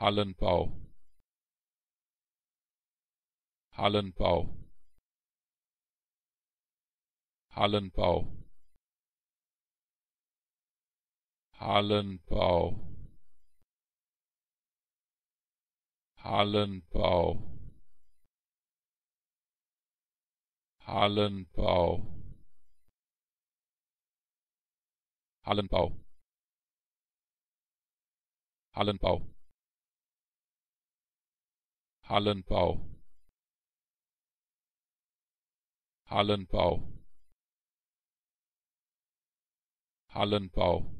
hallenbau hallenbau hallenbau hallenbau hallenbau hallenbau hallenbau hallenbau hallenbau hallenbau hallenbau